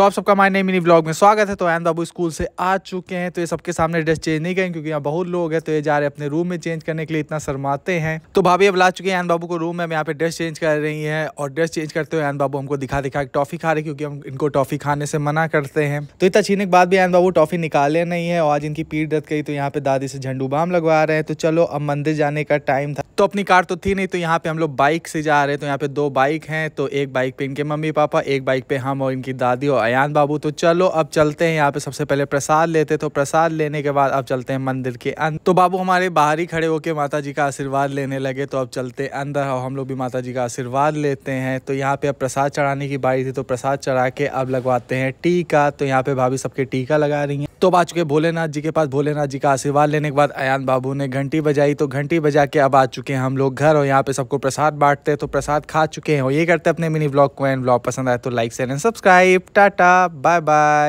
तो आप सबका माय नेम मिनी ब्लॉग में स्वागत है तो एन बाबू स्कूल से आ चुके हैं तो ये सबके सामने ड्रेस चेंज नहीं करें क्योंकि यहाँ बहुत लोग हैं तो ये जा रहे हैं अपने रूम में चेंज करने के लिए इतना शर्माते हैं तो भाभी अब ला चुके हैं एन बाबू को रूम में यहाँ पे ड्रेस चेंज कर रही है और ड्रेस चेंज करते हुए एन बाबू हमको दिखा दिखा के टॉफी खा रहे क्योंकि हम इनको टॉफी खाने से मना करते हैं तो इतना छीने के बाद भी एन बाबू टॉफी निकाले नहीं है और आज इनकी पीठ दर्द गई तो यहाँ पे दादी से झंडू बाम लगवा रहे हैं तो चलो अब मंदिर जाने का टाइम था तो अपनी कार तो थी नहीं तो यहाँ पे हम लोग बाइक से जा रहे हैं तो यहाँ पे दो बाइक हैं तो एक बाइक पे इनके मम्मी पापा एक बाइक पे हम और इनकी दादी और अयान बाबू तो चलो अब चलते हैं यहाँ पे सबसे पहले प्रसाद लेते तो प्रसाद लेने के बाद अब चलते हैं मंदिर के अंदर तो बाबू हमारे बाहर ही खड़े होके माता जी का आशीर्वाद लेने लगे तो अब चलते अंदर और हम लोग भी माता जी का आशीर्वाद लेते हैं तो यहाँ पे अब प्रसाद चढ़ाने की बारी थी तो प्रसाद चढ़ा के अब लगवाते हैं टीका तो यहाँ पे भाभी सबके टीका लगा रही है तो आ चुके भोलेनाथ जी के पास भोलेनाथ जी का आशीर्वाद लेने के बाद अयान बाबू ने घंटी बजाई तो घंटी बजा के अब आ चुके हैं हम लोग घर और यहाँ पे सबको प्रसाद बांटते हैं तो प्रसाद खा चुके हैं और ये करते अपने मिनी ब्लॉग को एंड ब्लॉग पसंद आए तो like share and subscribe tata bye bye